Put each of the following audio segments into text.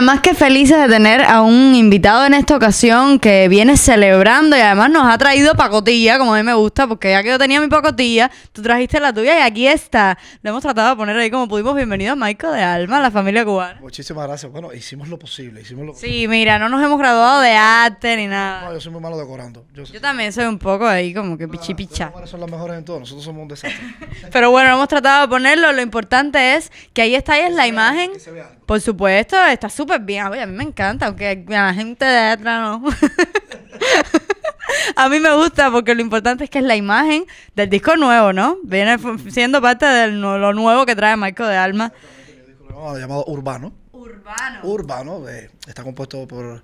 más que felices de tener a un invitado en esta ocasión que viene celebrando y además nos ha traído pacotilla, como a mí me gusta, porque ya que yo tenía mi pacotilla, tú trajiste la tuya y aquí está. Lo hemos tratado de poner ahí como pudimos. Bienvenido a Maico de Alma, la familia cubana. Muchísimas gracias. Bueno, hicimos lo posible, hicimos lo Sí, mira, no nos hemos graduado de arte ni nada. No, yo soy muy malo decorando. Yo, también soy un poco ahí como que pichi picha. son las mejores en todo, nosotros somos un desastre. Pero bueno, hemos tratado de ponerlo. Lo importante es que ahí está, ahí es la imagen. Por supuesto, está súper pues bien. A mí, me encanta, aunque la gente de atrás no. a mí me gusta porque lo importante es que es la imagen del disco nuevo, ¿no? Viene siendo parte de lo nuevo que trae Marco de Alma. Llamado Urbano. Urbano. Urbano, eh, está compuesto por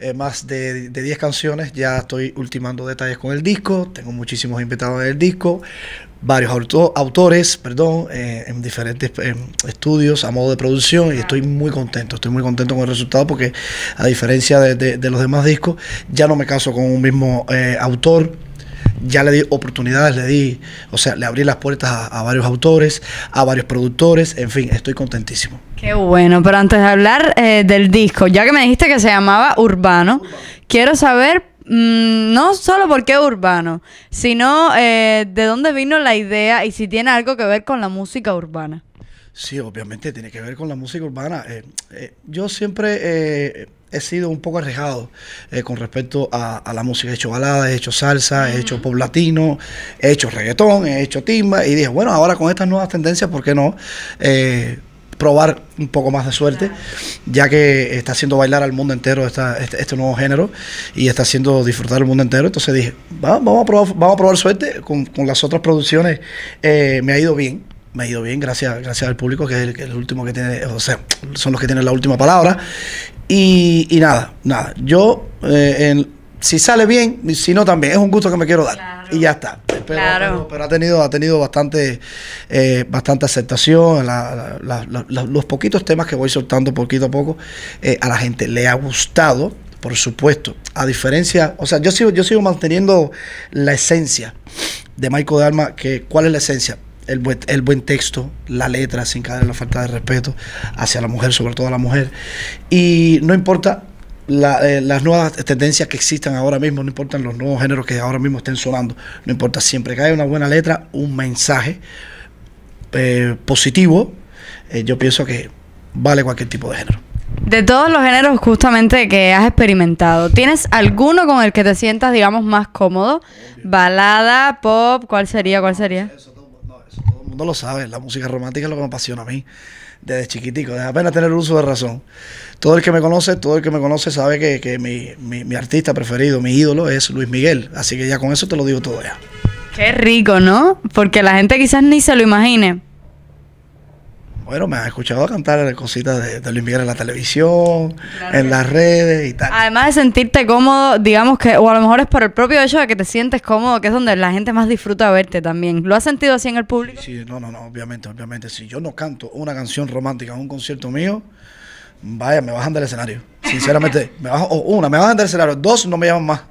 eh, más de, 10 canciones. Ya estoy ultimando detalles con el disco. Tengo muchísimos invitados en el disco. Varios autores, perdón, eh, en diferentes estudios a modo de producción. Y estoy muy contento. Estoy muy contento con el resultado porque, a diferencia de los demás discos, ya no me caso con un mismo autor ya le di oportunidades, le di, o sea, le abrí las puertas a, varios autores, a varios productores, en fin, estoy contentísimo. Qué bueno, pero antes de hablar eh, del disco, ya que me dijiste que se llamaba Urbano, quiero saber mm, no solo por qué urbano, sino eh, de dónde vino la idea y si tiene algo que ver con la música urbana. Sí, obviamente tiene que ver con la música urbana. Eh, yo siempre he sido un poco arriesgado eh, con respecto a, la música. He hecho balada, he hecho salsa, he hecho pop latino, he hecho reggaetón, he hecho timba. Y dije, bueno, ahora con estas nuevas tendencias, ¿por qué no? Eh, probar un poco más de suerte, ya que está haciendo bailar al mundo entero esta, este, este nuevo género y está haciendo disfrutar al mundo entero. Entonces dije, vamos, a probar, vamos a probar suerte. Con, las otras producciones eh, me ha ido bien me ha ido bien, gracias, gracias al público, que es el último que tiene, o sea, son los que tienen la última palabra. Y, nada, nada. Yo, eh, si sale bien, si no también, es un gusto que me quiero dar. Y ya está. Pero, ha tenido, ha tenido bastante, eh, bastante aceptación. los poquitos temas que voy soltando poquito a poco, eh, a la gente le ha gustado, por supuesto. A diferencia, o sea, yo sigo, yo sigo manteniendo la esencia de Michael de Arma. que cuál es la esencia el buen, texto, la letra, sin caer en la falta de respeto hacia la mujer, sobre todo a la mujer. Y no importa eh, las nuevas tendencias que existan ahora mismo, no importan los nuevos géneros que ahora mismo estén sonando, no importa, siempre que haya una buena letra, un mensaje eh, positivo, eh, yo pienso que vale cualquier tipo de género. De todos los géneros justamente que has experimentado, ¿tienes alguno con el que te sientas, digamos, más cómodo? Balada, pop, ¿cuál sería? ¿Cuál sería? No lo sabe, la música romántica es lo que me apasiona a mí desde chiquitico, de apenas tener uso de razón. Todo el que me conoce, todo el que me conoce sabe que, mi, mi, artista preferido, mi ídolo es Luis Miguel, así que ya con eso te lo digo todo ya. Qué rico, ¿no? Porque la gente quizás ni se lo imagine, bueno, me has escuchado cantar cositas de, de Luis Miguel en la televisión, en las redes y tal. Además de sentirte cómodo, digamos que, o a lo mejor es por el propio hecho de que te sientes cómodo, que es donde la gente más disfruta verte también. ¿Lo has sentido así en el público? Sí, no, no, no, obviamente, obviamente. Si yo no canto una canción romántica en un concierto mío, vaya, me bajan del escenario. Sinceramente, me bajo, o una, me bajan del escenario, dos no me llaman más.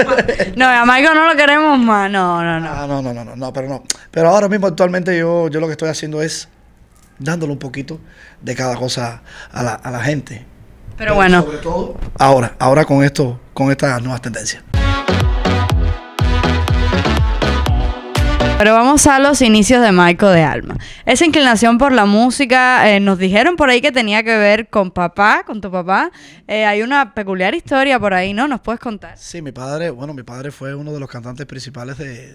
no, a Michael no lo queremos más, no, no, no. Ah, no, no, no, no, no, pero no. Pero ahora mismo actualmente yo, yo lo que estoy haciendo es dándole un poquito de cada cosa a la, a la gente. Pero, bueno. Sobre todo ahora, ahora con esto, con estas nuevas tendencias. Pero vamos a los inicios de Michael de Alma. Esa inclinación por la música, eh, nos dijeron por ahí que tenía que ver con papá, con tu papá. Eh, hay una peculiar historia por ahí, ¿no? ¿Nos puedes contar? Sí, mi padre, bueno, mi padre fue uno de los cantantes principales de,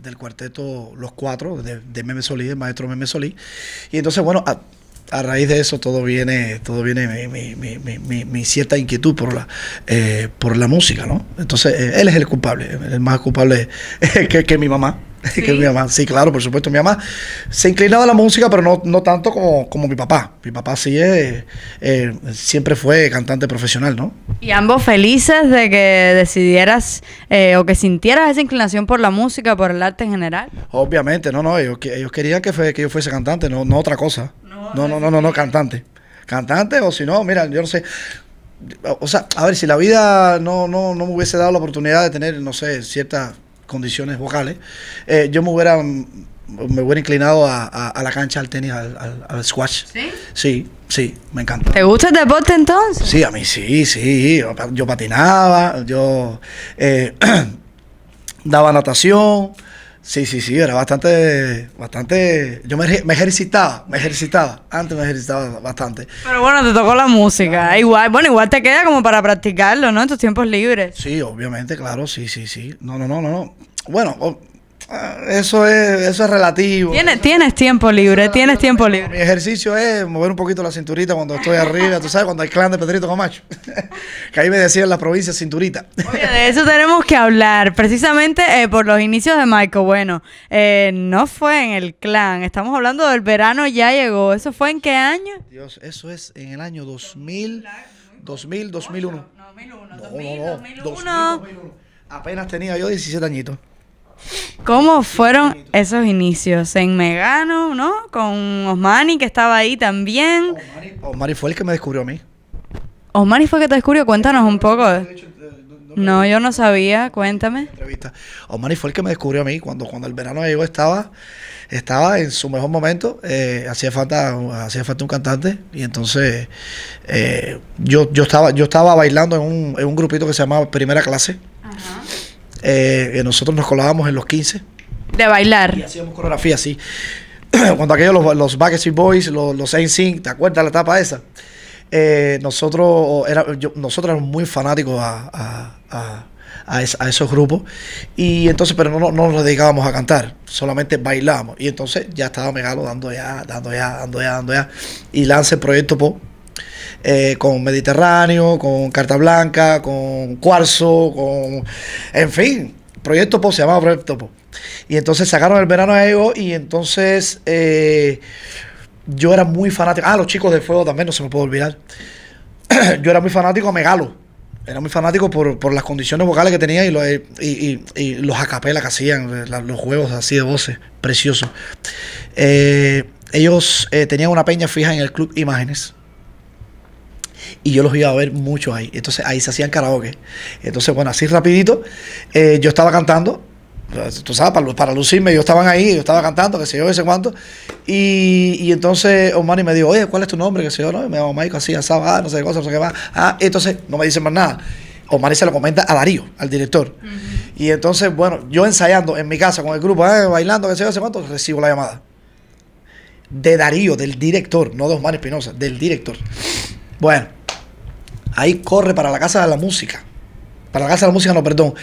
del cuarteto Los Cuatro, de, Meme Solí, del maestro Meme Solí. Y entonces, bueno, a, raíz de eso todo viene, todo viene mi, cierta inquietud por la, eh, por la música, ¿no? Entonces, él es el culpable, el más culpable que, que mi mamá ¿Sí? que es mi mamá. Sí, claro, por supuesto. Mi mamá se inclinaba a la música, pero no, no tanto como, como mi papá. Mi papá sí es, eh, eh, siempre fue cantante profesional, ¿no? Y ambos felices de que decidieras eh, o que sintieras esa inclinación por la música, por el arte en general. Obviamente, no, no. Ellos, querían que, fue, que yo fuese cantante, no, no otra cosa. No, no, no, no, no, cantante. Cantante o si no, mira, yo no sé o sea, a ver, si la vida no, no, no me hubiese dado la oportunidad de tener, no sé, cierta condiciones vocales, eh, yo me hubiera me hubiera inclinado a, la cancha, al tenis, al, squash. ¿Sí? Sí, sí, me encanta. ¿Te gusta el deporte entonces? Sí, a mí sí, sí. Yo, patinaba, yo eh, daba natación. Sí, sí, sí, era bastante, bastante, yo me, ejercitaba, me ejercitaba, antes me ejercitaba bastante. Pero bueno, te tocó la música, igual, bueno, igual te queda como para practicarlo, ¿no? En tus tiempos libres. Sí, obviamente, claro, sí, sí, sí, no, no, no, no, bueno, oh, eso es, eso es relativo. Tienes, tiempo libre, tienes tiempo libre. Mi ejercicio es mover un poquito la cinturita cuando estoy arriba, tú sabes, cuando hay clan de Pedrito Camacho. que ahí me decían la provincia, cinturita. Oye, de eso tenemos que hablar. Precisamente eh, por los inicios de Michael. Bueno, eh, no fue en el clan, estamos hablando del verano, ya llegó. ¿Eso fue en qué año? Dios, eso es en el año 2000, 2000, 2001. No, 2001, 2000, 2001. Apenas tenía yo 17 añitos. ¿Cómo fueron esos inicios? En Megano, ¿no? Con Osmani, que estaba ahí también. Osmani, fue el que me descubrió a mí. Osmani fue el que te descubrió. Cuéntanos un poco. No, yo no sabía, cuéntame. Osmani fue el que me descubrió a mí cuando, cuando el verano llegó estaba, estaba en su mejor momento, eh, hacía falta, hacía falta un cantante y entonces eh, yo, yo estaba, yo estaba bailando en un, en un grupito que se llamaba Primera Clase. Ajá. Eh, eh, nosotros nos colábamos en los 15. De bailar. Y hacíamos coreografía, así Cuando aquellos, los, Backstreet Boys, los, los ¿te acuerdas la etapa esa? Eh, nosotros, era, nosotros éramos muy fanáticos a, esos grupos. Y entonces, pero no, no nos dedicábamos a cantar, solamente bailábamos. Y entonces ya estaba Megalo dando ya, dando ya, dando ya, dando ya. Y lanza el proyecto Po, eh, con Mediterráneo, con Carta Blanca, con Cuarzo, con. En fin, Proyecto Po, se llamaba Proyecto Po. Y entonces sacaron el verano a ellos y entonces eh, yo era muy fanático. Ah, los chicos de fuego también, no se me puede olvidar. yo era muy fanático a Megalo. Era muy fanático por, las condiciones vocales que tenía y los, y, acapelas que hacían, los juegos así de voces, preciosos. Eh, ellos tenían una peña fija en el club Imágenes y yo los iba a ver mucho ahí. Entonces ahí se hacían karaoke. Entonces, bueno, así rapidito, eh, yo estaba cantando, tú sabes, para, para lucirme, yo estaban ahí, yo estaba cantando, qué sé yo, qué sé cuánto. Y, y entonces Omani me dijo, oye, ¿cuál es tu nombre? que sé yo, no, me dijo, Maico, así, asaba, ah, no sé qué cosa, no sé qué más. Ah, entonces no me dicen más nada. Omar se lo comenta a Darío, al director. Y entonces, bueno, yo ensayando en mi casa con el grupo, ah, bailando, qué sé yo, qué sé cuánto, recibo la llamada. De Darío, del director, no de Omar Espinosa, del director. Bueno, ahí corre para la Casa de la Música. Para la Casa de la Música, no, perdón.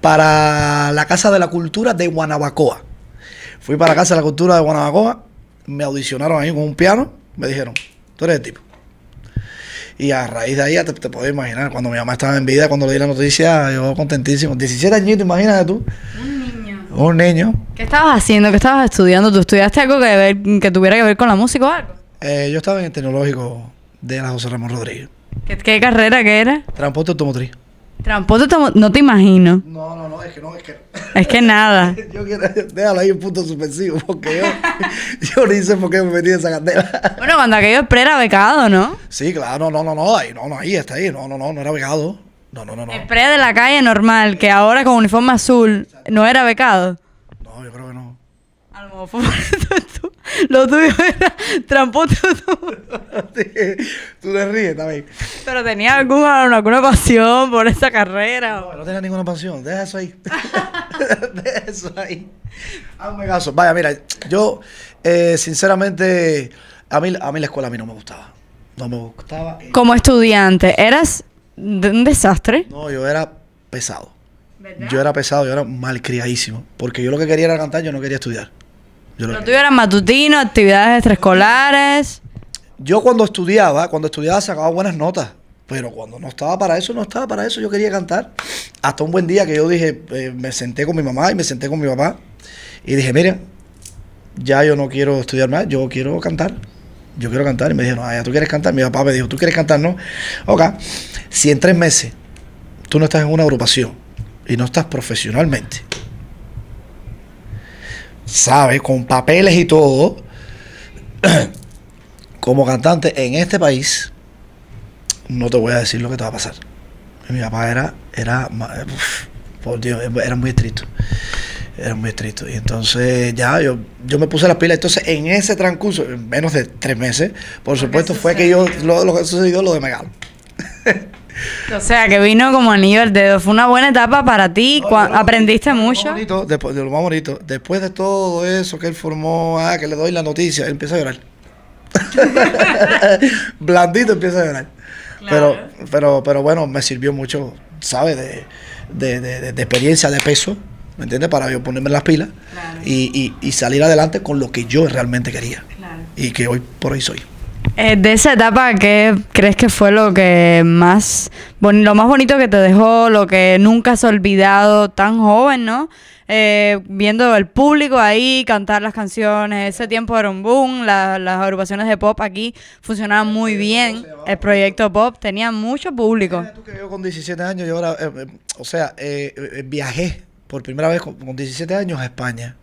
Para la Casa de la Cultura de Guanabacoa. Fui para la Casa de la Cultura de Guanabacoa, me audicionaron ahí con un piano, me dijeron, tú eres el tipo. Y a raíz de ahí, te, te puedes imaginar, cuando mi mamá estaba en vida, cuando le di la noticia, yo contentísimo. 17 añitos, imagínate tú. Un niño. Un niño. ¿Qué estabas haciendo? ¿Qué estabas estudiando? ¿Tú estudiaste algo que, tuviera que ver con la música o algo? Eh, yo estaba en el tecnológico de la José Ramón Rodríguez. ¿Qué, carrera que era? Transporte automotriz. Transporte automotriz, no te imagino. No, no, no, es que no, es que. Es que nada. yo quiero, déjalo ahí un punto suspensivo, porque yo, yo no hice por qué me metí en esa candela. bueno, cuando aquello era becado, ¿no? Sí, claro, no, no, no, ahí, no, no, ahí, está ahí, no, no, no, no era becado. No, no, no, no. El pre de la calle normal, que ahora con uniforme azul, ¿no era becado? No, yo creo que no. A lo mejor fue lo tuyo era tramposo. Tú te ríes también. Pero tenía alguna, pasión por esa carrera. No, tenía ninguna pasión. Deja eso ahí. Deja eso ahí. Hazme caso. Vaya, mira, yo, eh, sinceramente, a mí, a mí la escuela a mí no me gustaba. No me gustaba. Como estudiante, ¿eras un desastre? No, yo era pesado. Yo era pesado, yo era malcriadísimo. Porque yo lo que quería era cantar, yo no quería estudiar. ¿No lo, matutino, actividades extraescolares. Yo cuando estudiaba, cuando estudiaba sacaba buenas notas. Pero cuando no estaba para eso, no estaba para eso. Yo quería cantar. Hasta un buen día que yo dije, eh, me senté con mi mamá y me senté con mi papá. Y dije, mira, ya yo no quiero estudiar más, yo quiero cantar. Yo quiero cantar. Y me dijeron, ah, ya tú quieres cantar. Mi papá me dijo, ¿tú quieres cantar? No. Ok, si en tres meses tú no estás en una agrupación y no estás profesionalmente, sabe, con papeles y todo, como cantante en este país, no te voy a decir lo que te va a pasar. Mi papá era, era, por Dios, era muy estricto. Era muy estricto. Y entonces ya yo, yo me puse las pilas. Entonces en ese transcurso, en menos de tres meses, por supuesto, fue que yo, lo, lo que sucedió, lo de Megal. O sea, que vino como anillo al dedo. Fue una buena etapa para ti. aprendiste mucho. después, de lo después de todo eso que él formó, ah, que le doy la noticia, él empieza a llorar. Blandito empieza a llorar. Pero, pero, pero bueno, me sirvió mucho, ¿sabes? De, experiencia, de peso, ¿me entiendes? Para yo ponerme las pilas y, y, y, salir adelante con lo que yo realmente quería. Y que hoy por hoy soy. Eh, de esa etapa, ¿qué crees que fue lo que más, lo más bonito que te dejó, lo que nunca has olvidado tan joven, ¿no? Eh, viendo el público ahí cantar las canciones, ese tiempo era un boom, las agrupaciones de pop aquí funcionaban muy bien, el proyecto pop tenía mucho público. Tú que yo con 17 años, yo ahora, eh, o sea, viajé por primera vez con, con 17 años a España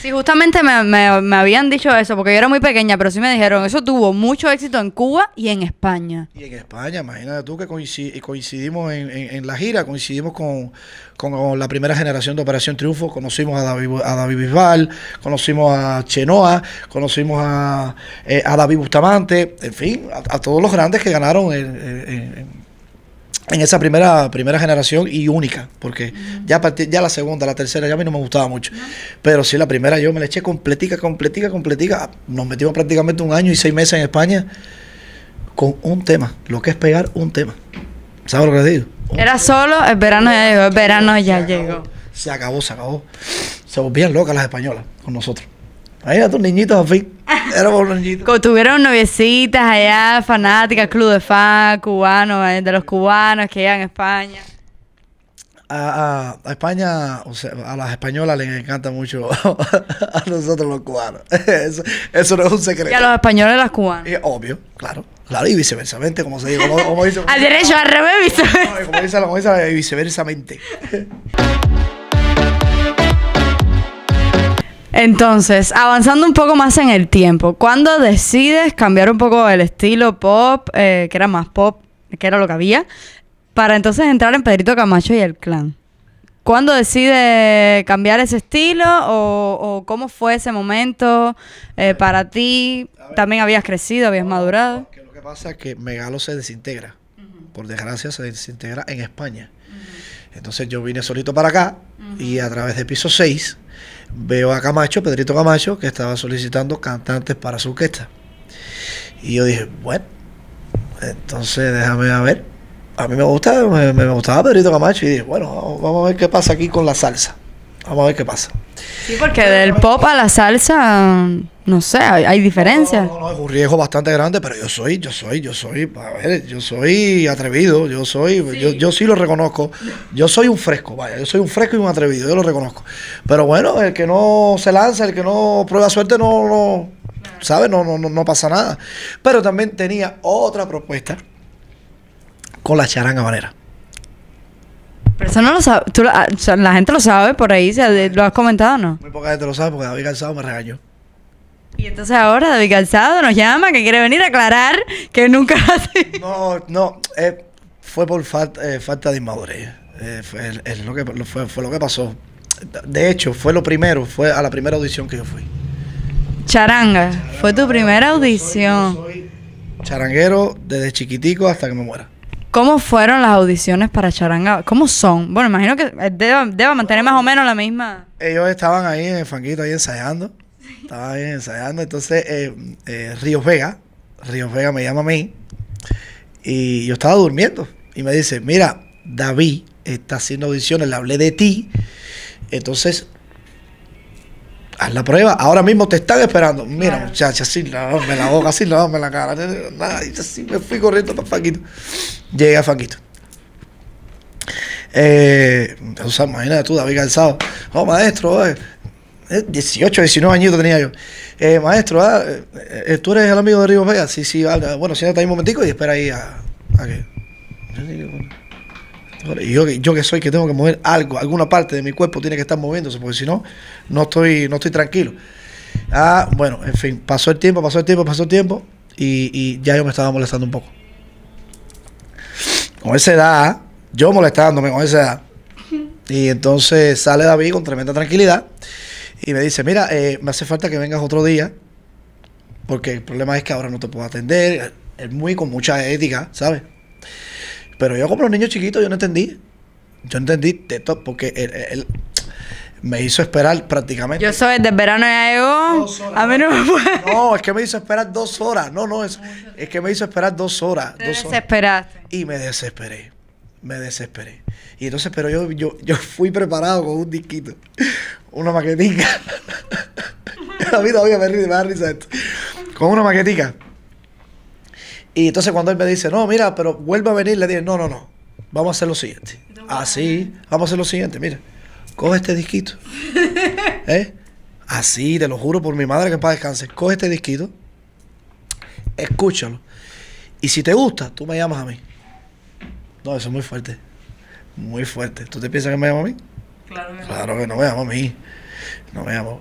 Sí, justamente me, me, habían dicho eso, porque yo era muy pequeña, pero sí me dijeron, eso tuvo mucho éxito en Cuba y en España. Y en España, imagínate tú que coincidimos en, la gira, coincidimos con, la primera generación de Operación Triunfo, conocimos a David, a David Bisbal, conocimos a Chenoa, conocimos a, eh, a David Bustamante, en fin, a, a, todos los grandes que ganaron en, en esa primera, primera generación y única, porque ya ya la segunda, la tercera, ya a mí no me gustaba mucho. Pero sí, la primera yo me la eché completica, completica, completica. Nos metimos prácticamente un año y seis meses en España con un tema, lo que es pegar un tema. ¿Sabes lo que digo? Era solo, el verano ya llegó, el verano ya llegó. se acabó, se acabó. Se volvían locas las españolas con nosotros ahí eran tus niñitos afín. Éramos unos niñitos. Tuvieron noviecitas allá, fanáticas, club de fan, cubanos, eh, de los cubanos que iban a España. A, España, o sea, a las españolas les encanta mucho a nosotros los cubanos. Eso, no es un secreto. Y a los españoles las cubanas. es obvio, claro. Claro, y viceversamente, como se dice. dice al derecho, al revés, viceversa. Como viceversamente. Entonces, avanzando un poco más en el tiempo, ¿cuándo decides cambiar un poco el estilo pop, eh, que era más pop, que era lo que había, para entonces entrar en Pedrito Camacho y el clan? ¿Cuándo decides cambiar ese estilo o, cómo fue ese momento eh, para ti? ¿También habías crecido, habías madurado? lo que pasa es que Megalo se desintegra. Por desgracia se desintegra en España. Entonces yo vine solito para acá y a través de Piso 6 veo a Camacho, Pedrito Camacho, que estaba solicitando cantantes para su orquesta. Y yo dije, bueno, entonces déjame a ver. A mí me gusta, me, me gustaba Pedrito Camacho y dije, bueno, vamos a ver qué pasa aquí con la salsa. Vamos a ver qué pasa. Sí, porque del pop a la salsa, no sé, hay, diferencias. No, no, es un riesgo bastante grande, pero yo soy, yo soy, yo soy, a ver, yo soy atrevido, yo soy, Yo, sí lo reconozco, yo soy un fresco, vaya, yo soy un fresco y un atrevido, yo lo reconozco. Pero bueno, el que no se lanza, el que no prueba suerte, no, no ¿sabes? No, no, pasa nada. Pero también tenía otra propuesta con la charanga manera no lo no ah, O sea, la gente lo sabe por ahí. ¿Lo has comentado o no? Muy poca gente lo sabe porque David Calzado me regañó. Y entonces ahora David Calzado nos llama que quiere venir a aclarar que nunca No, no. Eh, fue por eh, falta, de inmadurez. Eh, fue, es lo que, fue, lo que pasó. De hecho, fue lo primero. Fue a la primera audición que yo fui. Charanga. Fue tu primera audición. yo soy charanguero desde chiquitico hasta que me muera. ¿Cómo fueron las audiciones para Charanga? ¿Cómo son? Bueno, imagino que eh, deba, mantener más o menos la misma. Ellos estaban ahí en el fanguito, ahí ensayando. Estaban ahí ensayando. Entonces, Río eh, eh, Ríos Vega, Ríos Vega me llama a mí. Y yo estaba durmiendo. Y me dice, mira, David está haciendo audiciones, le hablé de ti. Entonces, Haz la prueba, ahora mismo te están esperando. Mira, claro. muchacha, así lavame la boca, así lavame la cara. Nada, y así me fui corriendo para Faquito. Llegué a Faquito. Eh, o sea, imagínate tú, David Calzado. Oh, maestro, eh, 18, eh, 19 añitos tenía yo. Eh, maestro, ah, eh, eh, ¿tú eres el amigo de Río Vega? Sí, sí, ah, bueno, siéntate ahí un momentico y espera ahí a, a que... Y yo, yo que soy que tengo que mover algo, alguna parte de mi cuerpo tiene que estar moviéndose, porque si no, no estoy, no estoy tranquilo. Ah, bueno, en fin, pasó el tiempo, pasó el tiempo, pasó el tiempo, y, y ya yo me estaba molestando un poco. Con esa edad, yo molestándome con esa edad. Y entonces sale David con tremenda tranquilidad y me dice, mira, eh, me hace falta que vengas otro día, porque el problema es que ahora no te puedo atender. Es muy con mucha ética, ¿sabes? Pero yo como los niños chiquitos, yo no entendí. Yo entendí de todo porque él, me hizo esperar prácticamente. Yo soy de verano ya llegó. A mí no me es que me hizo esperar dos horas. No, no, es, es que me hizo esperar dos horas. Te dos Y me desesperé. Me desesperé. Y entonces, pero yo, yo, fui preparado con un disquito. Una maquetica. la mí todavía me, ríe, me da risa Con una maquetica y entonces cuando él me dice, no, mira, pero vuelve a venir, le dije, no, no, no, vamos a hacer lo siguiente. Así, ah, vamos a hacer lo siguiente, mira, coge este disquito. Así, ¿Eh? ah, te lo juro por mi madre que para descanse. Coge este disquito, escúchalo. Y si te gusta, tú me llamas a mí. No, eso es muy fuerte. Muy fuerte. ¿Tú te piensas que me llamo a mí? Claro, claro que no me llama a mí. No me llamo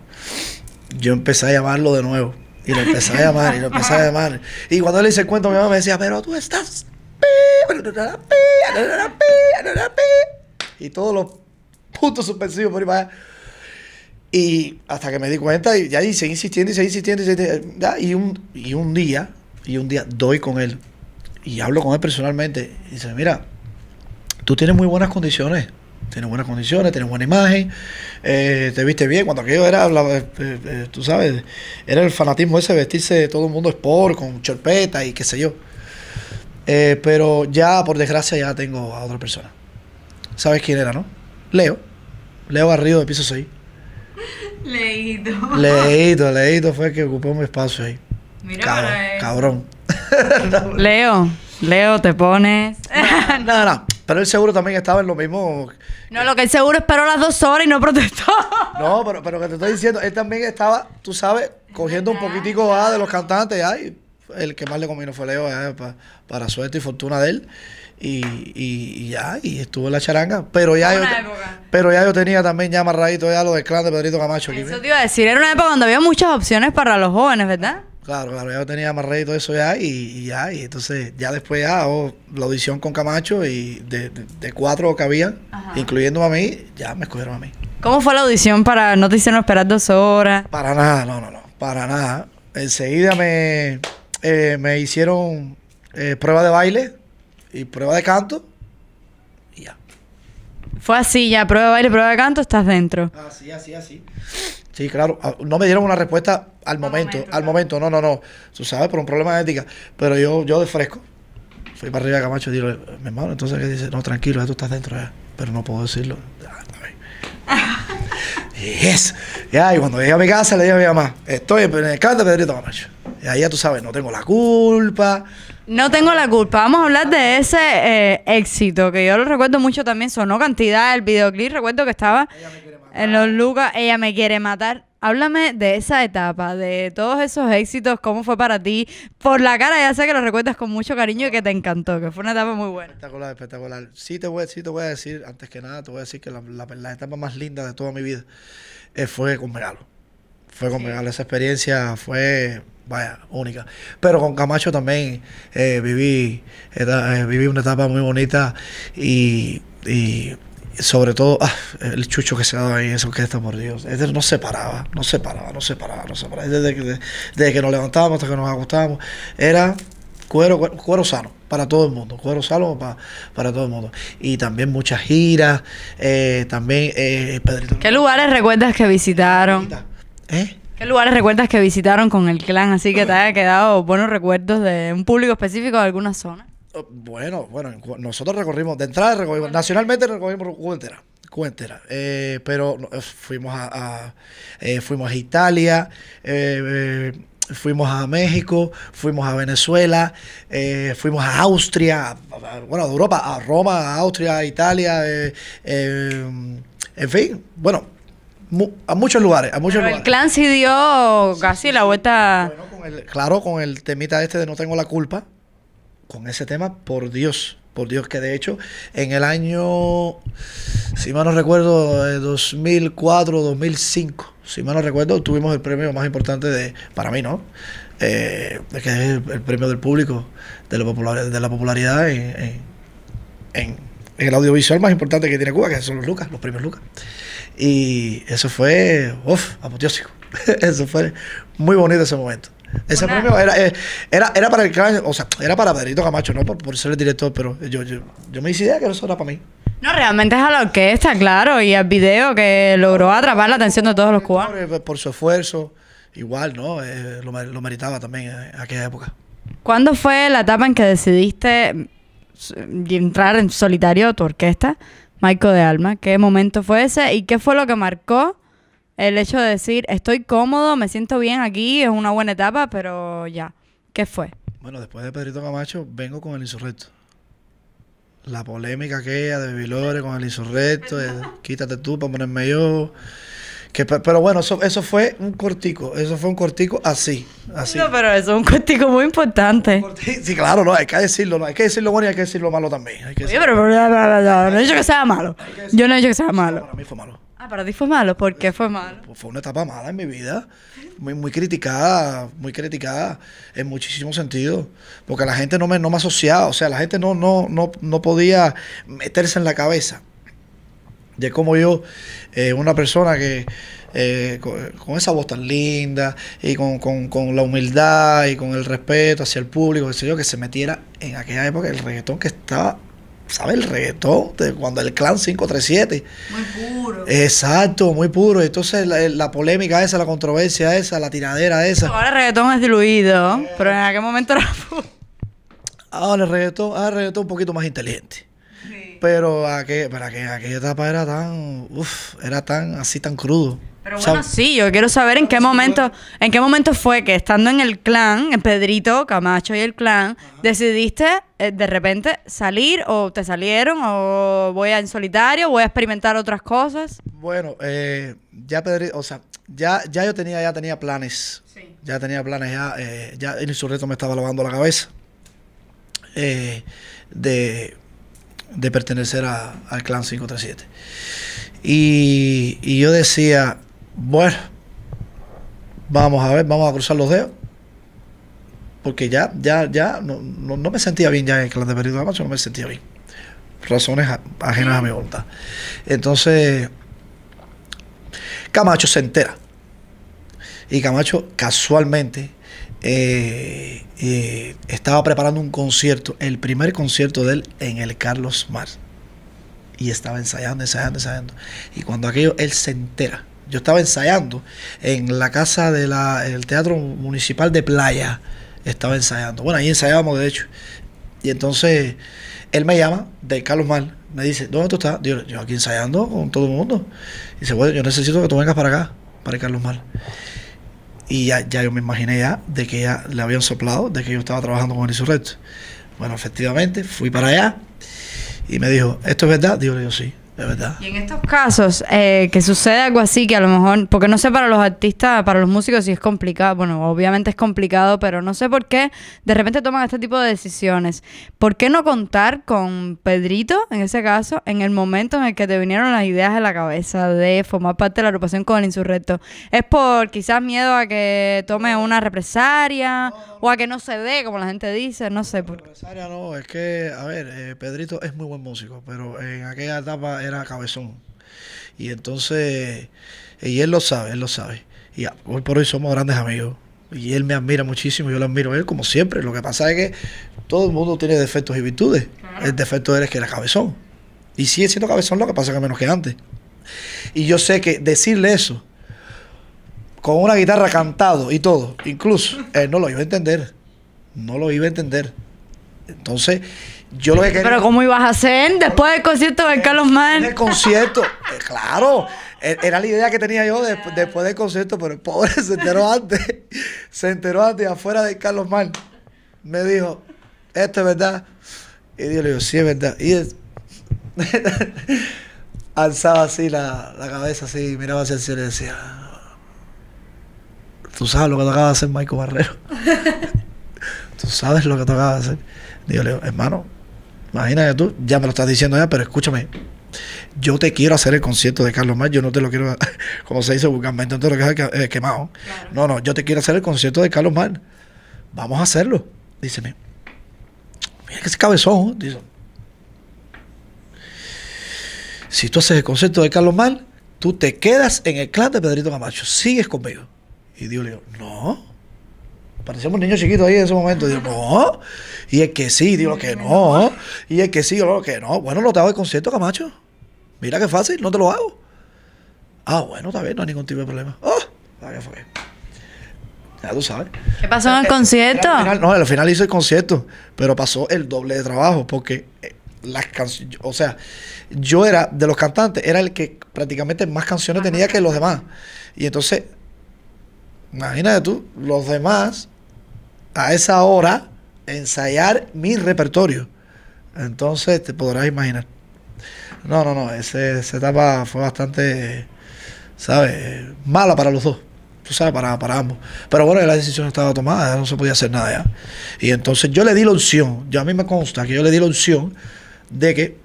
Yo empecé a llamarlo de nuevo y lo empecé a llamar, y lo empecé a llamar. Y cuando le hice el cuento, mi mamá me decía, pero tú estás... Y todos los puntos suspensivos por ahí Y hasta que me di cuenta, y ya y insistiendo, y seguí insistiendo, y, un, y un día, y un día doy con él, y hablo con él personalmente, y dice, mira, tú tienes muy buenas condiciones Tienes buenas condiciones, tiene buena imagen, eh, te viste bien. Cuando aquello era, eh, eh, tú sabes, era el fanatismo ese vestirse todo el mundo sport, con chorpeta y qué sé yo. pero ya, por desgracia, ya tengo a otra persona. ¿Sabes quién era, no? Leo. Leo Garrido de piso 6. Leído. Leído, Leído fue el que ocupó mi espacio ahí. Mira cabrón. Leo, Leo, te pones. no, no. Pero el seguro también estaba en lo mismo. No, lo que el seguro esperó las dos horas y no protestó. No, pero, pero que te estoy diciendo, él también estaba, tú sabes, cogiendo un poquitico de los cantantes. Ay, el que más le comino fue Leo, eh, para, suerte y fortuna de él. Y, y, ya, y estuvo en la charanga. Pero ya, yo, pero ya yo tenía también ya amarradito ya lo del clan de Pedrito Camacho. Eso te iba a decir, era una época cuando había muchas opciones para los jóvenes, ¿verdad? Claro, claro, ya tenía más y todo eso ya y, ya, y entonces ya después ya la audición con Camacho y de, de, cuatro que había, incluyendo a mí, ya me escogieron a mí. ¿Cómo fue la audición para no te hicieron esperar dos horas? Para nada, no, no, no, para nada. Enseguida me, eh, me hicieron eh, prueba de baile y prueba de canto y ya. Fue así, ya, prueba de baile, prueba de canto, estás dentro. Así, así, así. Sí, claro, ah, no me dieron una respuesta al momento, al momento, no, no, no. Tú sabes, por un problema de ética. Pero yo, yo de fresco, fui para arriba de Camacho y dije, mi hermano, entonces que dice, no, tranquilo, ya tú estás dentro, pero no puedo decirlo. yes. Ya, y cuando llegué a mi casa le dije a mi mamá, estoy en el canto de Pedrito Camacho. Y ahí ya tú sabes, no tengo la culpa. No tengo la culpa. Vamos a hablar de ese eh, éxito, que yo lo recuerdo mucho también. Sonó cantidad el videoclip. Recuerdo que estaba en los Lucas, ella me quiere matar. Háblame de esa etapa, de todos esos éxitos, cómo fue para ti. Por la cara, ya sé que lo recuerdas con mucho cariño y que te encantó, que fue una etapa muy buena. Espectacular, espectacular. Sí te voy, te voy a decir, antes que nada, te voy a decir que la, etapa más linda de toda mi vida eh, fue con Megalo. Fue con Megalo. Esa experiencia fue, vaya, única. Pero con Camacho también eh, viví, eh, viví una etapa muy bonita y, y sobre todo ah, el chucho que se ha dado ahí en que está por Dios. no se paraba, no se paraba, no se paraba, no se paraba. Desde que, desde que nos levantábamos hasta que nos acostábamos, era cuero, cuero, sano para todo el mundo, cuero sano para, para todo el mundo. Y también muchas giras, eh, también eh, Pedrito. ¿Qué lugares recuerdas que visitaron? ¿Eh? ¿Qué lugares recuerdas que visitaron con el clan? Así que te haya quedado buenos recuerdos de un público específico de alguna zona. Eh, bueno, bueno, nosotros recorrimos, de entrada recorrimos, nacionalmente recorrimos Cuentera, eh, pero eh, fuimos a, fuimos a Italia, fuimos a México, fuimos a Venezuela, fuimos a Austria, bueno, a Europa, a Roma, a Austria, a Italia, en fin, bueno, a muchos lugares, a muchos lugares. El clan sí dio casi la vuelta. claro, con el temita este de no tengo la culpa con ese tema, por Dios. Por Dios que de hecho en el año, si mal no recuerdo, 2004, eh, 2005, si mal no recuerdo, tuvimos el premio más importante de, para mí, ¿no? Eh, que es el, premio del público, de la, de la popularidad en, el audiovisual más importante que tiene Cuba, que son los Lucas, los premios Lucas. Y eso fue, uff, apoteósico. eso fue muy bonito ese momento. Ese premio eh, era, para el o sea, era para Pedrito Camacho, no por, ser el director, pero yo, yo, yo me hice idea que eso era para mí. No, realmente es a la orquesta, claro, y al video que logró atrapar la atención de todos los cubanos. Por, su esfuerzo, igual, ¿no? Eh, lo, lo, meritaba también eh, en aquella época. ¿Cuándo fue la etapa en que decidiste entrar en solitario a tu orquesta, Maico de Alma? ¿Qué momento fue ese y qué fue lo que marcó el hecho de decir, estoy cómodo, me siento bien aquí, es una buena etapa, pero ya. ¿Qué fue? Bueno, después de Pedrito Camacho, vengo con el insurrecto. La polémica aquella de Vilores con el insurrecto, quítate tú para ponerme yo. Que, pero bueno, eso, eso fue un cortico, eso fue un cortico así, así. No, pero eso es un cortico muy importante. sí, claro, no, hay que decirlo, hay que decirlo bueno y hay que decirlo malo también. no he dicho que sea malo. Yo no he dicho que sea malo. Para mí fue malo. Ah, para ti fue malo. ¿Por qué fue malo? Pues fue una etapa mala en mi vida. Muy, muy criticada, muy criticada en muchísimos sentidos. Porque la gente no me, no me asociaba. O sea, la gente no, no, no, podía meterse en la cabeza de cómo yo, eh, una persona que eh, con, esa voz tan linda y con, con, la humildad y con el respeto hacia el público, que se metiera en aquella época el reggaetón que estaba sabe El reggaetón, de cuando el clan 537. Muy puro. Exacto, muy puro. Entonces la, polémica esa, la controversia esa, la tiradera esa. Ahora el reggaetón es diluido, pero en aquel momento era Ahora el reggaetón, ahora el reggaetón un poquito más inteligente pero a que para que aquella etapa era tan, uff, era tan, así tan crudo. Pero bueno, sí, yo quiero saber en qué momento, en qué momento fue que estando en el clan, en Pedrito, Camacho y el clan, decidiste eh, de repente salir o te salieron o voy en solitario, voy a experimentar otras cosas. Bueno, eh, ya Pedrito, o sea, ya, ya yo tenía, ya tenía planes. Sí. Ya tenía planes, ya, eh, ya el surreto me estaba lavando la cabeza. Eh, de de pertenecer al clan 537. Y, yo decía, bueno, vamos a ver, vamos a cruzar los dedos porque ya, ya, ya no, me sentía bien ya en el clan de Perito Camacho, no me sentía bien. Razones ajenas a mi voluntad. Entonces, Camacho se entera. Y Camacho casualmente eh, eh, estaba preparando un concierto, el primer concierto de él en el Carlos Mar. Y estaba ensayando, ensayando, ensayando. Y cuando aquello, él se entera. Yo estaba ensayando en la casa del Teatro Municipal de Playa. Estaba ensayando. Bueno, ahí ensayábamos, de hecho. Y entonces él me llama de Carlos Mar. Me dice, ¿dónde tú estás? yo aquí ensayando con todo el mundo. Y dice, bueno, yo necesito que tú vengas para acá, para el Carlos Mar. Y ya, ya yo me imaginé ya de que ya le habían soplado, de que yo estaba trabajando con el insurrecto. Bueno, efectivamente, fui para allá y me dijo, ¿esto es verdad? Digo yo, sí. Y en estos casos, eh, que sucede algo así, que a lo mejor, porque no sé para los artistas, para los músicos si es complicado, bueno, obviamente es complicado, pero no sé por qué de repente toman este tipo de decisiones. ¿Por qué no contar con Pedrito, en ese caso, en el momento en el que te vinieron las ideas en la cabeza de formar parte de la agrupación con el insurrecto? ¿Es por quizás miedo a que tome una represaria o a que no se dé, como la gente dice? No sé. Por... Represaria no, es que, a ver, eh, Pedrito es muy buen músico, pero en aquella etapa era cabezón. Y entonces, y él lo sabe, él lo sabe. Y hoy por hoy somos grandes amigos. Y él me admira muchísimo, yo lo admiro a él como siempre. Lo que pasa es que todo el mundo tiene defectos y virtudes. El defecto de él es que era cabezón. Y sigue siendo cabezón, lo que pasa es que menos que antes. Y yo sé que decirle eso, con una guitarra cantado y todo, incluso, él no lo iba a entender. No lo iba a entender. Entonces, yo lo que quería... Pero ¿cómo ibas a hacer después del concierto de Carlos Mann? el concierto, eh, claro. E-, era la idea que tenía yo después del concierto, pero el pobre se enteró antes. Se enteró antes, afuera de Carlos Mann. Me dijo, esto es verdad. Y yo le digo, sí, es verdad. Y alzaba así la, la, cabeza, así, miraba hacia el cielo y decía, tú sabes lo que te acaba de hacer Michael Barrero. tú sabes lo que te acaba de hacer. Digo, le digo, hermano, Imagínate tú, ya me lo estás diciendo ya, pero escúchame. Yo te quiero hacer el concierto de Carlos Mar, yo no te lo quiero, como se dice vulgarmente, entonces lo que es eh, quemado. No, no, yo te quiero hacer el concierto de Carlos Mar. Vamos a hacerlo. Díceme. Mira que ese cabezón, dice. Si tú haces el concierto de Carlos Mar, tú te quedas en el clan de Pedrito Camacho, sigues conmigo. Y Dios le dijo, no. Parecíamos niños chiquitos ahí en ese momento. Y yo, Y es que sí, digo que no. Y es que sí, digo que no. Bueno, no te hago el concierto, Camacho. Mira qué fácil, no te lo hago. Ah, bueno, está bien, no hay ningún tipo de problema. ¡Oh! Ya tú sabes. ¿Qué pasó en el concierto? no, al final hizo el concierto, pero pasó el doble de trabajo porque eh, las canciones, o sea, yo era de los cantantes, era el que prácticamente más canciones tenía que los demás. Y entonces, imagínate tú, los demás a esa hora ensayar mi repertorio. Entonces te podrás imaginar. No, no, no, ese, esa etapa fue bastante, ¿sabes? Mala para los dos, tú sabes, para, para ambos. Pero bueno, la decisión estaba tomada, no se podía hacer nada ya. Y entonces yo le di la opción, yo a mí me consta que yo le di la opción de que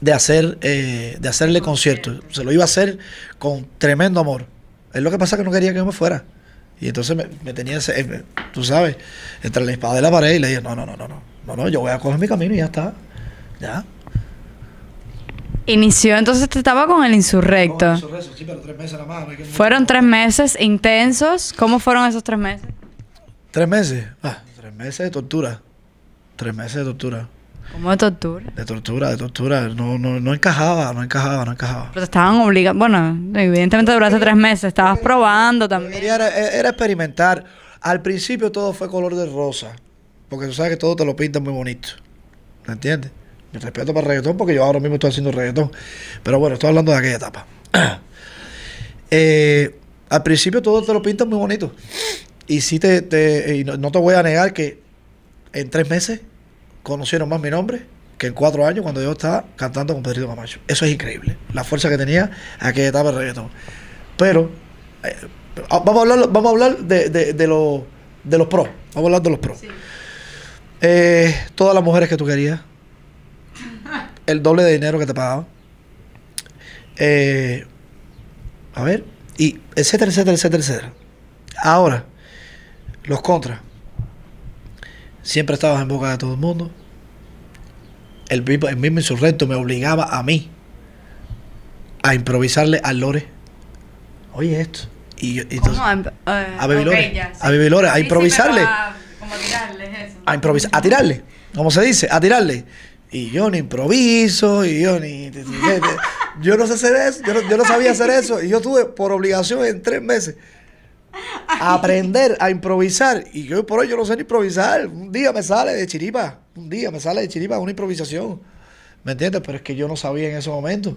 de hacer eh, de hacerle concierto, Se lo iba a hacer con tremendo amor. Es lo que pasa que no quería que yo me fuera. Y entonces me, tenía, eh, tú sabes, entre la espada de la pared y le dije, no, no, no, no, no, no, yo voy a coger mi camino y ya está. Ya. Inició entonces te estaba con el insurrecto. Fueron tres meses intensos. ¿Cómo fueron esos tres meses? Tres meses. Ah, tres meses de tortura. Tres meses de tortura. ¿Cómo de tortura? De tortura, de tortura. No, no, no encajaba, no encajaba, no encajaba. Pero te estaban obligando. Bueno, evidentemente duraste tres meses, estabas probando también. Era, e, era experimentar. Al principio todo fue color de rosa. Porque tú sabes que todo te lo pintan muy bonito. ¿Me entiendes? Mi respeto para el reggaetón, porque yo ahora mismo estoy haciendo reggaetón. Pero bueno, estoy hablando de aquella etapa. Eh, al principio todo te lo pintan muy bonito. Y sí te, te no te voy a negar que en tres meses conocieron más mi nombre que en cuatro años cuando yo estaba cantando con Pedrito Camacho. Eso es increíble, la fuerza que tenía aquella etapa de reggaetón. Pero eh, ah, vamos a hablar, vamos a hablar de, de, los, pros. Vamos a hablar de los pros. Eh, todas las mujeres que tú querías, el doble de dinero que te pagaban. Eh, a ver, y etcétera, etcétera, etcétera, etcétera. Ahora, los contras. Siempre estabas en boca de todo el mundo. El mismo, el mismo insurrecto me obligaba a mí a improvisarle a Lore. Oye, esto. Y, a A a, improvisarle. A, tirarle improvisar, a tirarle. Como se dice, a tirarle. Y yo ni improviso, y yo ni. yo no sé hacer eso, yo yo no sabía hacer eso. Y yo tuve por obligación en tres meses aprender a improvisar. Y yo por hoy yo no sé improvisar. Un día me sale de chiripa. Un día me sale de chiripa una improvisación. ¿Me entiendes? Pero es que yo no sabía en ese momento.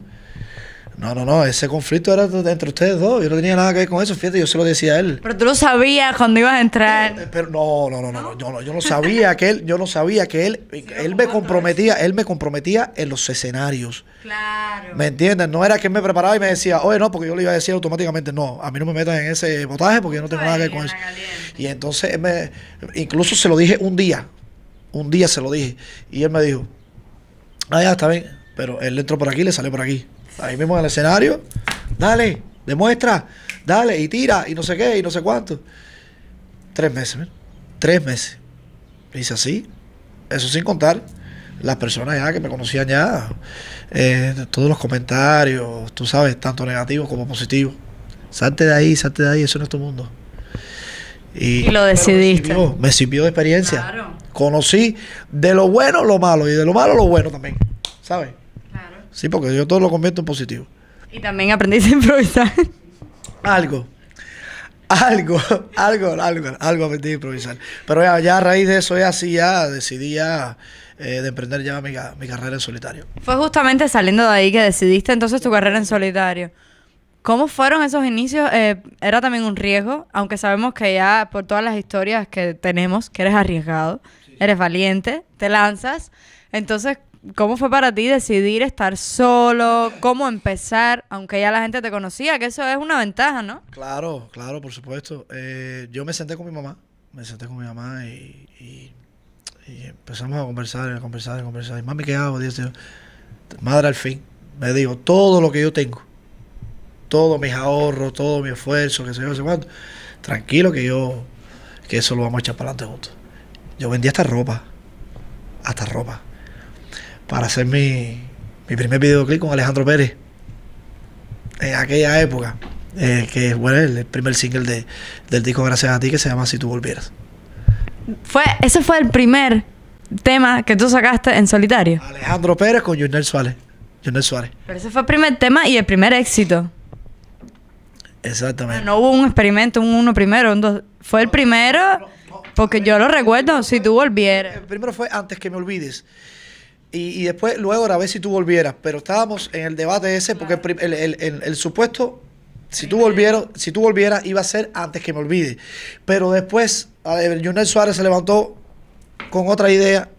No, no, no, ese conflicto era entre ustedes dos. Yo no tenía nada que ver con eso, fíjate, yo se lo decía a él. Pero tú lo sabías cuando ibas a entrar. Eh, pero, no, no, no, no, yo no, sabía que él, yo no sabía que él, él me comprometía, él me comprometía en los escenarios. Claro. ¿Me entiendes? No era que él me preparaba y me decía, oye, no, porque yo le iba a decir automáticamente, no, a mí no me metas en ese botaje porque yo no tengo nada que ver con eso. Y entonces me, incluso se lo dije un día, un día se lo dije, y él me dijo, ah, ya está bien, pero él entró por aquí, le salió por aquí ahí mismo en el escenario, dale, demuestra, dale, y tira, y no sé qué, y no sé cuánto. Tres meses, tres meses. hice así, eso sin contar las personas ya que me conocían ya, eh, todos los comentarios, tú sabes, tanto negativos como positivos. Salte de ahí, salte de ahí, eso no es tu mundo. Y, lo decidiste. Me sirvió, de experiencia. Conocí de lo bueno lo malo y de lo malo lo bueno también, ¿sabes? Sí, porque yo todo lo convierto en positivo. Y también aprendiste a improvisar. Algo. Algo, algo, algo, algo aprendí a improvisar. Pero ya, a raíz de eso, ya ya decidí eh, de emprender ya mi, carrera en solitario. Fue justamente saliendo de ahí que decidiste entonces tu carrera en solitario. ¿Cómo fueron esos inicios? Eh, era también un riesgo, aunque sabemos que ya por todas las historias que tenemos, que eres arriesgado, eres valiente, te lanzas. Entonces, ¿Cómo fue para ti decidir estar solo? ¿Cómo empezar? Aunque ya la gente te conocía, que eso es una ventaja, ¿no? Claro, claro, por supuesto. Eh, yo me senté con mi mamá, me senté con mi mamá y, empezamos a conversar, a conversar, a conversar. Y mami, ¿qué hago? Dice, madre, al fin, me dijo, todo lo que yo tengo, todos mis ahorros, todo mi esfuerzo, que se yo, sé cuánto, tranquilo que yo, que eso lo vamos a echar para adelante juntos. Yo vendí hasta ropa, hasta ropa para hacer mi, primer videoclip con Alejandro Pérez en aquella época, eh, que fue el primer single del disco Gracias a ti que se llama Si tú volvieras. Fue, ese fue el primer tema que tú sacaste en solitario. Alejandro Pérez con Junel Suárez. Suárez. Pero ese fue el primer tema y el primer éxito. Exactamente. no hubo un experimento, un uno primero, un dos. Fue el primero, porque yo lo recuerdo, si tú volvieras. El primero fue Antes que me olvides. Y, después, luego ver si tú volvieras, pero estábamos en el debate ese porque el, el, el, supuesto, si tú, volvieras, si tú volvieras, iba a ser antes que me olvide. Pero después, Junel Suárez se levantó con otra idea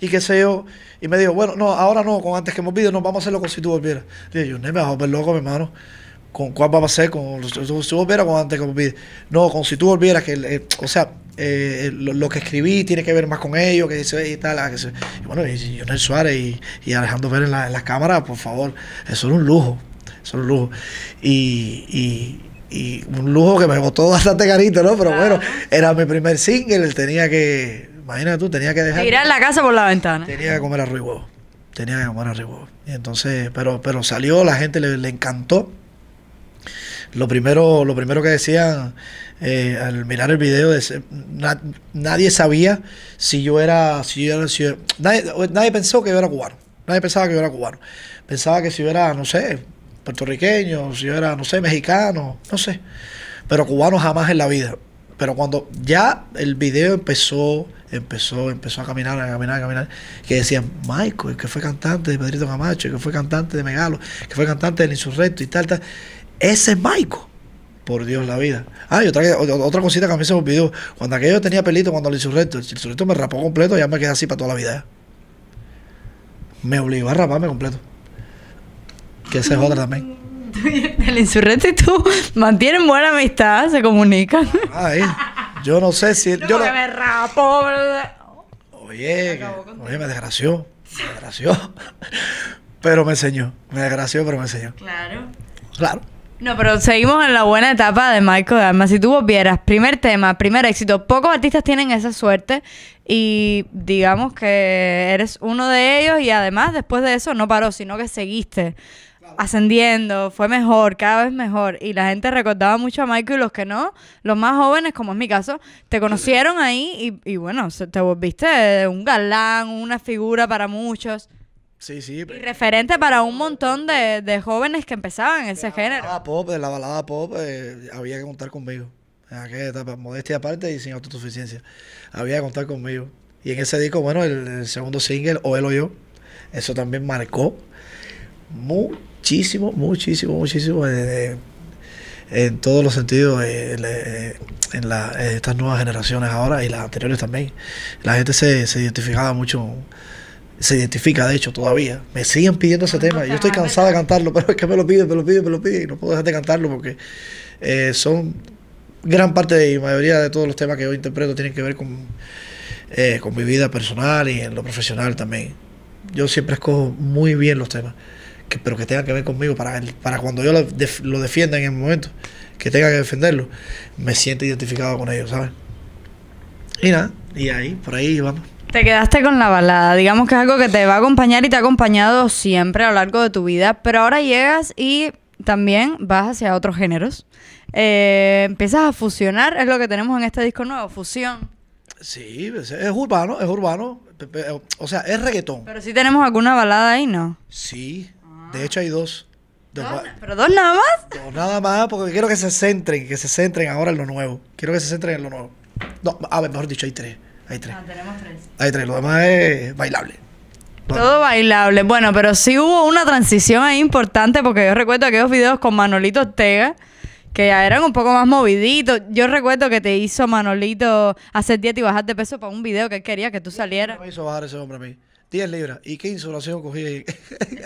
y qué sé yo, y me dijo, bueno, no, ahora no, con antes que me olvide, no, vamos a hacerlo con si tú volvieras. Dije, yo, me vas a loco, mi hermano. ¿Con cuál vamos a hacer? ¿Con si tú volvieras con antes que me olvide? No, con si tú volvieras, que, o sea, eh, lo, que escribí tiene que ver más con ellos, ah, que se y tal. y bueno, y, Jonel Suárez y, Alejandro Ver en, la, las cámaras, por favor, eso era un lujo, eso era un lujo. y, y un lujo que me botó bastante carito, ¿no? Pero bueno, era mi primer single, tenía que, imagínate tú, tenía que dejar. a la casa por la ventana. Tenía que comer arriba, tenía que comer Y entonces, pero, pero salió, la gente le, le encantó lo primero, lo primero que decían eh, al mirar el video es, eh, nadie sabía si yo era, si yo era, nadie, nadie, pensó que yo era cubano, nadie pensaba que yo era cubano, pensaba que si yo era, no sé, puertorriqueño, si yo era, no sé, mexicano, no sé, pero cubano jamás en la vida. Pero cuando ya el video empezó, empezó, empezó a caminar, a caminar, a caminar, que decían, Michael, que fue cantante de Pedrito Camacho, que fue cantante de Megalo, que fue cantante del Insurrecto y tal, tal. Ese es Maico. Por Dios, la vida. Ah, y otra, otra cosita que a mí se me olvidó. Cuando aquello tenía pelito, cuando el insurrecto, el insurrecto me rapó completo, y ya me quedé así para toda la vida. Me obligó a raparme completo. Que ese es otra también. El insurrecto y tú mantienen buena amistad, se comunican. Ay, yo no sé si. yo me rapó. Oye, oye, me desgració. Me desgració. pero me enseñó. Me desgració, pero me enseñó. Claro. Claro. No, pero seguimos en la buena etapa de Michael además, Si tú vieras, primer tema, primer éxito. Pocos artistas tienen esa suerte y digamos que eres uno de ellos y además después de eso no paró, sino que seguiste ascendiendo, fue mejor, cada vez mejor. Y la gente recordaba mucho a Michael y los que no, los más jóvenes, como es mi caso, te conocieron ahí y, y bueno, te volviste un galán, una figura para muchos. Sí, sí. Y referente para un montón de, jóvenes que empezaban ese género. La pop, la balada pop, eh, había que contar conmigo. En aquella etapa, modestia aparte y sin autosuficiencia. Había que contar conmigo. Y en ese disco, bueno, el, segundo single, O el o yo, eso también marcó muchísimo, muchísimo, muchísimo en, todos los sentidos eh, eh, en, estas nuevas generaciones ahora y las anteriores también. La gente se, se identificaba mucho se identifica, de hecho, todavía. Me siguen pidiendo ese tema. Yo estoy cansada de cantarlo, pero es que me lo piden, me lo piden, me lo piden. Y no puedo dejar de cantarlo porque eh, son gran parte de, y mayoría de todos los temas que yo interpreto tienen que ver con, eh, con mi vida personal y en lo profesional también. Yo siempre escojo muy bien los temas, pero que tengan que ver conmigo para, para cuando yo lo, lo defienda en el momento, que tenga que defenderlo, me siento identificado con ellos, ¿sabes? Y nada, y ahí, por ahí vamos. Te quedaste con la balada, digamos que es algo que te va a acompañar y te ha acompañado siempre a lo largo de tu vida, pero ahora llegas y también vas hacia otros géneros. Eh, empiezas a fusionar, es lo que tenemos en este disco nuevo, fusión. Sí, es, urbano, es urbano, o sea, es reggaetón. Pero sí tenemos alguna balada ahí, ¿no? Sí, de hecho hay dos. ¿Pero dos nada más? Dos nada más, porque quiero que se centren, que se centren ahora en lo nuevo. Quiero que se centren en lo nuevo. No, a ver, mejor dicho, hay tres. Hay tres. Ah, tenemos tres. Hay tres. Lo demás es bailable. Todo bailable. Bueno, pero sí hubo una transición ahí importante porque yo recuerdo aquellos videos con Manolito Ortega que ya eran un poco más moviditos. Yo recuerdo que te hizo Manolito hacer dieta y bajar de peso para un video que él quería que tú salieras. Me hizo bajar ese hombre a mí. 10 libras y qué insolación cogí.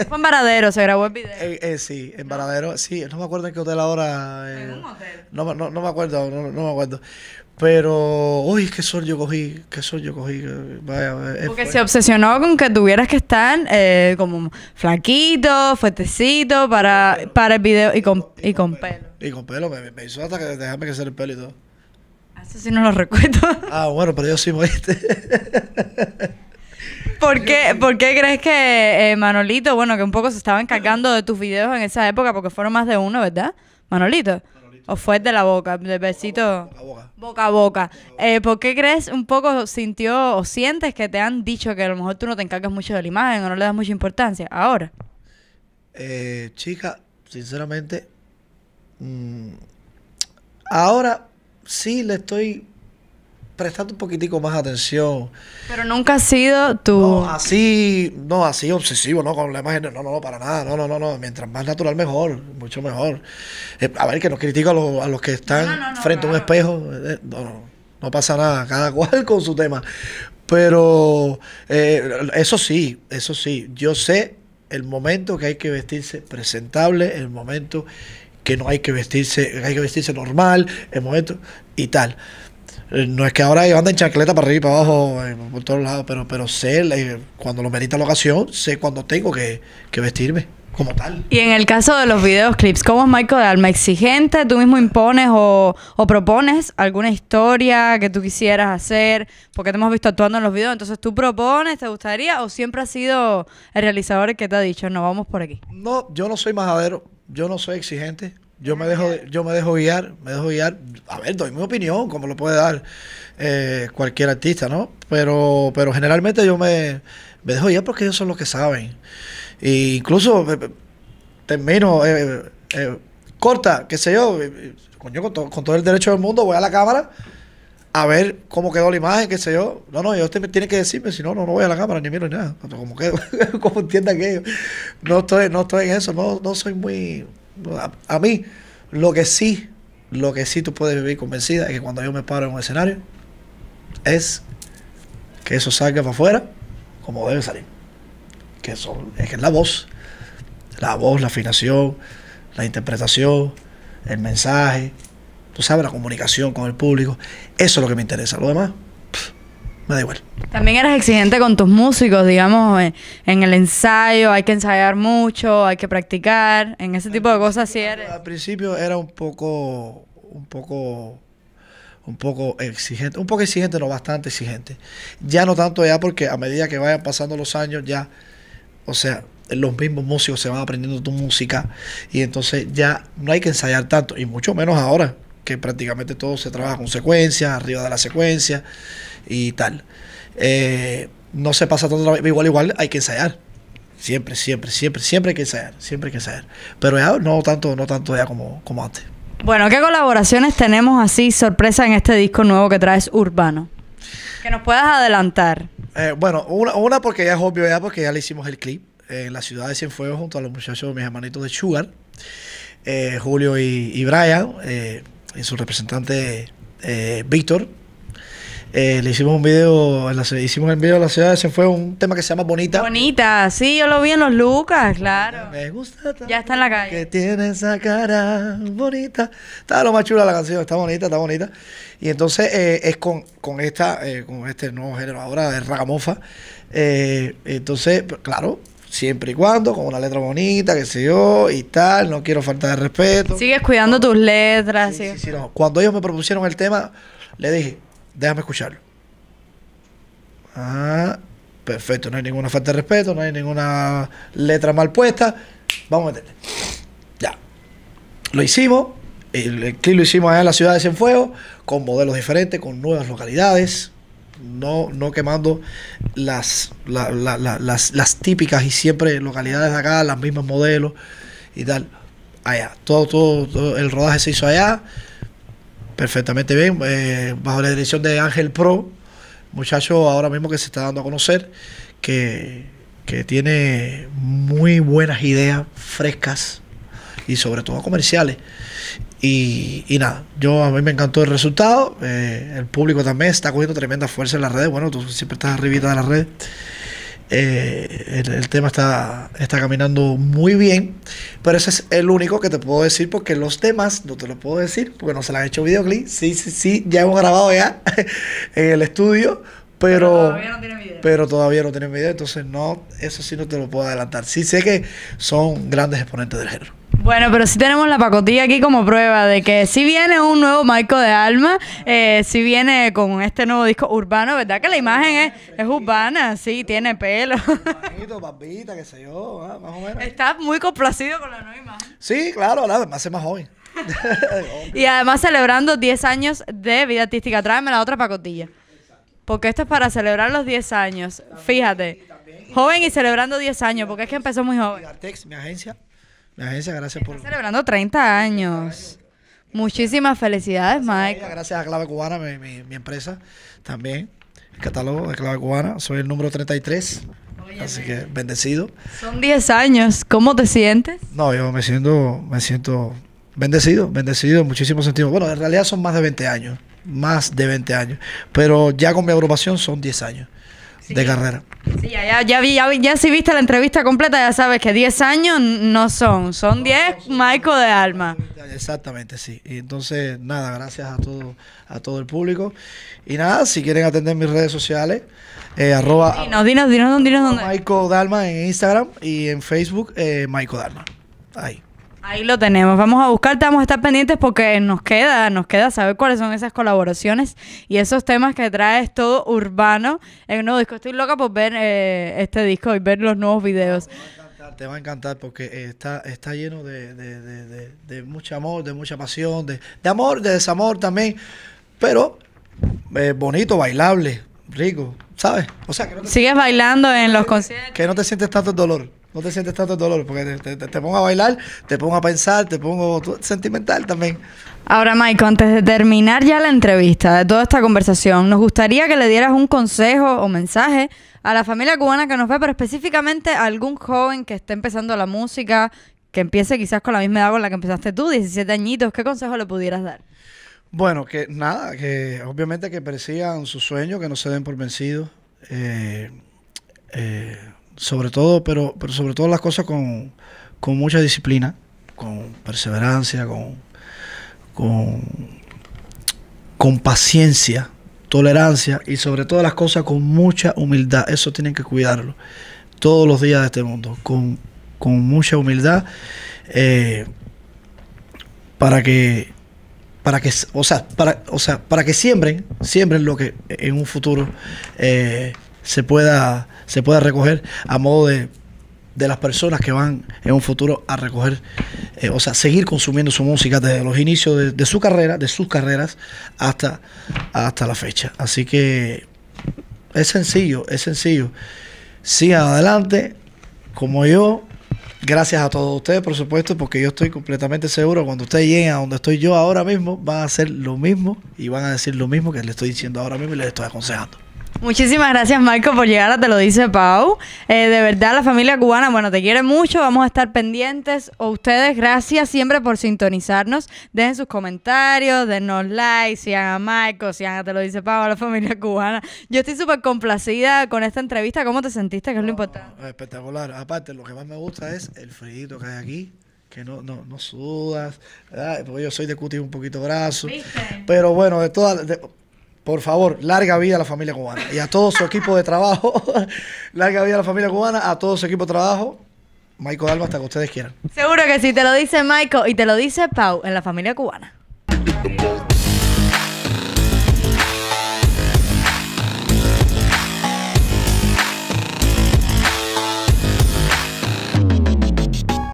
Fue en Varadero, se grabó el video. Eh, eh, sí, en Varadero, sí, no me acuerdo en qué hotel ahora. Eh, en un hotel. No, no, no me acuerdo, no me acuerdo. Pero, uy, qué sol yo cogí, qué sol yo cogí. Vaya, Porque se obsesionó con que tuvieras que estar eh, como flaquito, fuertecito para, para el video y con, y con, pelo. Y con pelo, me, hizo hasta que dejarme crecer el pelo y todo. Ah, eso sí no lo recuerdo. Ah, bueno, pero yo sí me ¿Por qué, ¿Por qué crees que eh, Manolito, bueno, que un poco se estaba encargando de tus videos en esa época, porque fueron más de uno, ¿verdad? Manolito. O fue de la boca, de besito. Boca, boca a boca. Eh, ¿Por qué crees un poco sintió o sientes que te han dicho que a lo mejor tú no te encargas mucho de la imagen o no le das mucha importancia? Ahora. Eh, chica, sinceramente, mm, ahora sí le estoy prestando un poquitico más atención. Pero nunca ha sido tú. No, así, no, así obsesivo, ¿no? Con la imagen, no, no, no, para nada, no, no, no, no. Mientras más natural, mejor, mucho mejor. Eh, a ver, que no critico a, los, que están frente a un espejo, eh, eh, no, no pasa nada, cada cual con su tema. Pero eso sí, eso sí, yo sé el momento que hay que vestirse presentable, el momento que no hay que vestirse, hay que vestirse normal, el momento y tal. Eh, no es que ahora yo ande en chancleta para arriba y para abajo, por todos lados, pero, pero sé, eh, cuando lo merita la ocasión, sé cuando tengo que, vestirme como tal. Y en el caso de los videoclips, ¿cómo es Michael de Alma? ¿Exigente? ¿Tú mismo impones o, o, propones alguna historia que tú quisieras hacer? Porque te hemos visto actuando en los videos, entonces tú propones, ¿te gustaría? ¿O siempre ha sido el realizador el que te ha dicho, no, vamos por aquí? No, yo no soy majadero, yo no soy exigente, yo me, dejo, yo me dejo guiar, me dejo guiar. A ver, doy mi opinión, como lo puede dar eh, cualquier artista, ¿no? Pero, pero generalmente yo me, dejo guiar porque ellos son los que saben. incluso eh, eh, termino, corta, qué sé yo, con, con, todo el derecho del mundo, voy a la cámara a ver cómo quedó la imagen, qué sé yo. No, no, usted tiene que decirme, si no, no, voy a la cámara, ni miro ni nada. Como entiendan que ellos. No estoy, no estoy en eso, no, no soy muy a, mí, lo que sí, lo que sí tú puedes vivir convencida es que cuando yo me paro en un escenario, es que eso salga para afuera como debe salir. Que eso, es que es la voz, la voz, la afinación, la interpretación, el mensaje, tú sabes, la comunicación con el público. Eso es lo que me interesa. Lo demás, me da igual. También eras exigente con tus músicos, digamos, en, el ensayo, hay que ensayar mucho, hay que practicar, en ese tipo de cosas sí eres. Al principio era un poco, un poco, un poco exigente, un poco exigente, no, bastante exigente. Ya no tanto ya porque a medida que vayan pasando los años ya, o sea, los mismos músicos se van aprendiendo tu música y entonces ya no hay que ensayar tanto y mucho menos ahora que prácticamente todo se trabaja con secuencias, arriba de la secuencia y tal. Eh, no se pasa tanto, igual, igual hay que ensayar. Siempre, siempre, siempre, siempre hay que ensayar, siempre hay que ensayar. Pero ya no tanto, no tanto ya como, como antes. Bueno, ¿qué colaboraciones tenemos así sorpresa en este disco nuevo que traes Urbano? Que nos puedas adelantar. Eh, bueno, una, una porque ya es obvio ya, porque ya le hicimos el clip en la ciudad de Cienfuegos junto a los muchachos, mis hermanitos de Sugar, eh, Julio y, Brian, y su representante Víctor, eh, le hicimos un video, en hicimos el video de la ciudad se fue un tema que se llama Bonita. Bonita, sí, yo lo vi en los Lucas, claro. Me gusta Ya está en la calle. Que tiene esa cara bonita. Está lo más chula la canción, está bonita, está bonita. Y entonces eh, es con, esta, eh, con este nuevo género ahora de ragamofa. entonces, pues, claro, siempre y cuando, con una letra bonita, qué sé yo, y tal, no quiero falta de respeto. Sigues cuidando tus letras. Sí, sí, sí, no. Cuando ellos me propusieron el tema, le dije, Déjame escucharlo. Ah, perfecto, no hay ninguna falta de respeto, no hay ninguna letra mal puesta. Vamos a meterle. Ya. Lo hicimos, el, el lo hicimos allá en la ciudad de Cienfuegos, con modelos diferentes, con nuevas localidades, no, no quemando las, las, las, típicas y siempre localidades de acá, las mismas modelos y tal. Allá, todo, todo, todo el rodaje se hizo allá. Perfectamente bien, eh, bajo la dirección de Ángel Pro, muchacho ahora mismo que se está dando a conocer, que, tiene muy buenas ideas frescas y sobre todo comerciales. Y, nada, yo a mí me encantó el resultado. Eh, el público también está cogiendo tremenda fuerza en las redes. Bueno, tú siempre estás arribita de las redes. Eh, el, tema está, está caminando muy bien, pero eso es el único que te puedo decir porque los temas, no te lo puedo decir porque no se le han hecho videoclip. Sí, sí, sí, ya hemos grabado ya en el estudio, pero, pero todavía no tienen video. video, entonces no, eso sí no te lo puedo adelantar. Sí sé que son grandes exponentes del género. Bueno, pero sí tenemos la pacotilla aquí como prueba de que si viene un nuevo Marco de Alma, eh, si viene con este nuevo disco urbano, ¿verdad? Que la imagen es, urbana, sí, tiene pelo. Está qué sé yo, ah, más o menos. muy complacido con la nueva imagen. Sí, claro, además es más joven. y además celebrando 10 años de vida artística. Tráeme la otra pacotilla. Porque esto es para celebrar los 10 años. Fíjate. Joven y celebrando 10 años, porque es que empezó muy joven. mi agencia agencia, gracias por. celebrando 30 años. Muchísimas felicidades, Mike. Gracias a Clave Cubana, mi, empresa, también. El catálogo de Clave Cubana. Soy el número 33. así que bendecido. Son 10 años. ¿Cómo te sientes? No, yo me siento, me siento bendecido, bendecido en muchísimos sentidos. Bueno, en realidad son más de 20 años. Más de 20 años. Pero ya con mi agrupación son 10 años de carrera. ya, ya, si viste la entrevista completa, ya sabes que 10 años no son, son 10 Maico de alma. Exactamente, sí. Y entonces, nada, gracias a todo, a todo el público. Y nada, si quieren atender mis redes sociales, eh, arroba. Dinos, de alma en Instagram y en Facebook, eh, de Dalma. Ahí. Ahí lo tenemos. Vamos a buscar, vamos a estar pendientes porque nos queda, nos queda saber cuáles son esas colaboraciones y esos temas que traes todo urbano en un nuevo disco. Estoy loca por ver eh, este disco y ver los nuevos videos. Te va a encantar porque eh, está, está lleno de, de, de, de mucho amor, de mucha pasión, de, amor, de desamor también, pero eh, bonito, bailable, rico, ¿sabes? O sea, Sigues bailando en los conciertos. Que no te sientes tanto el dolor no te sientes tanto dolor, porque te, pongo a bailar, te pongo a pensar, te pongo sentimental también. Ahora, Maiko, antes de terminar ya la entrevista, de toda esta conversación, nos gustaría que le dieras un consejo o mensaje a la familia cubana que nos ve, pero específicamente a algún joven que esté empezando la música, que empiece quizás con la misma edad con la que empezaste tú, 17 añitos, ¿qué consejo le pudieras dar? Bueno, que nada, que obviamente que persigan su sueño, que no se den por vencidos. Eh, eh sobre todo, pero, pero sobre todo las cosas con, mucha disciplina, con perseverancia, con, con, paciencia, tolerancia y sobre todo las cosas con mucha humildad. Eso tienen que cuidarlo todos los días de este mundo, con, mucha humildad, eh, para que para que, o sea, para, o sea, para que siembren, siembren lo que en un futuro eh, se pueda, se pueda recoger a modo de, de las personas que van en un futuro a recoger, eh, o sea, seguir consumiendo su música desde los inicios de, su carrera, de sus carreras, hasta, hasta la fecha. Así que es sencillo, es sencillo. Sigan adelante, como yo, gracias a todos ustedes, por supuesto, porque yo estoy completamente seguro cuando ustedes lleguen a donde estoy yo ahora mismo, van a hacer lo mismo y van a decir lo mismo que les estoy diciendo ahora mismo y les estoy aconsejando. Muchísimas gracias, Marco, por llegar a Te lo dice Pau. Eh, de verdad, la familia cubana, bueno, te quiere mucho. Vamos a estar pendientes. O ustedes, gracias siempre por sintonizarnos. Dejen sus comentarios, denos like, sigan a Marco, sigan a Te lo dice Pau, a la familia cubana. Yo estoy súper complacida con esta entrevista. ¿Cómo te sentiste? Que es lo importante. Espectacular. Aparte, lo que más me gusta es el frío que hay aquí que no, no, no sudas, ¿verdad? porque yo soy de cutis un poquito brazo. Pero bueno, de todas, por favor, larga vida a la familia cubana y a todo su equipo de trabajo. larga vida a la familia cubana, a todo su equipo de trabajo. Maico Dalma, hasta que ustedes quieran. Seguro que sí, te lo dice Maico y te lo dice Pau en la familia cubana.